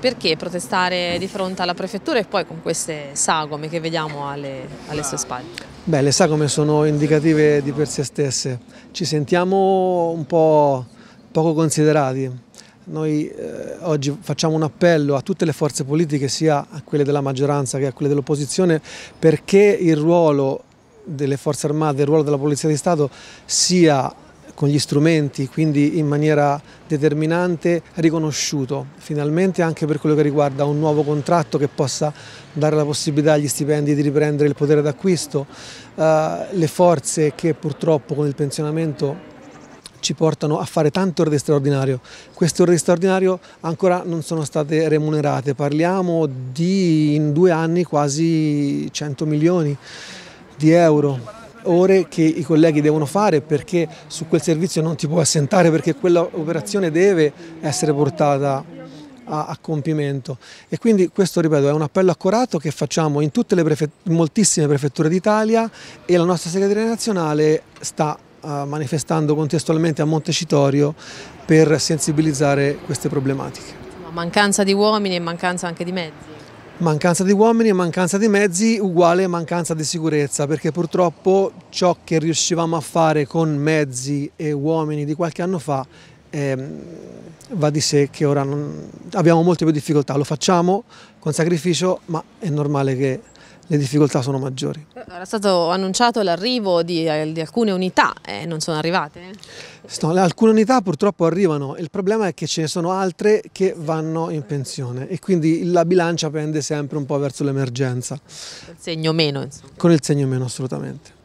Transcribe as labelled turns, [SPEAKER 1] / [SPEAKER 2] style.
[SPEAKER 1] perché protestare di fronte alla prefettura e poi con queste sagome che vediamo alle, alle sue spalle?
[SPEAKER 2] Beh, le sagome sono indicative di per sé stesse, ci sentiamo un po' poco considerati. Noi eh, oggi facciamo un appello a tutte le forze politiche, sia a quelle della maggioranza che a quelle dell'opposizione, perché il ruolo delle forze armate, il ruolo della Polizia di Stato sia con gli strumenti, quindi in maniera determinante riconosciuto, finalmente anche per quello che riguarda un nuovo contratto che possa dare la possibilità agli stipendi di riprendere il potere d'acquisto, eh, le forze che purtroppo con il pensionamento ci portano a fare tanto ore straordinario. Queste ore di straordinario ancora non sono state remunerate, parliamo di in due anni quasi 100 milioni di euro ore che i colleghi devono fare perché su quel servizio non ti puoi assentare perché quella operazione deve essere portata a, a, compimento e quindi questo ripeto è un appello accurato che facciamo in tutte le prefett moltissime prefetture d'Italia e la nostra segreteria nazionale sta uh, manifestando contestualmente a Montecitorio per sensibilizzare queste problematiche.
[SPEAKER 1] Mancanza di uomini e mancanza anche di mezzi.
[SPEAKER 2] Mancanza di uomini e mancanza di mezzi uguale mancanza di sicurezza perché purtroppo ciò che riuscivamo a fare con mezzi e uomini di qualche anno fa eh, va di sé che ora non... abbiamo molte più difficoltà, lo facciamo con sacrificio ma è normale che le difficoltà sono maggiori.
[SPEAKER 1] Eh, era stato annunciato l'arrivo di, eh, di, alcune unità e eh, non sono arrivate?
[SPEAKER 2] No, alcune unità purtroppo arrivano, il problema è che ce ne sono altre che vanno in pensione e quindi la bilancia pende sempre un po' verso l'emergenza.
[SPEAKER 1] Con il segno meno? Insomma.
[SPEAKER 2] Con il segno meno assolutamente.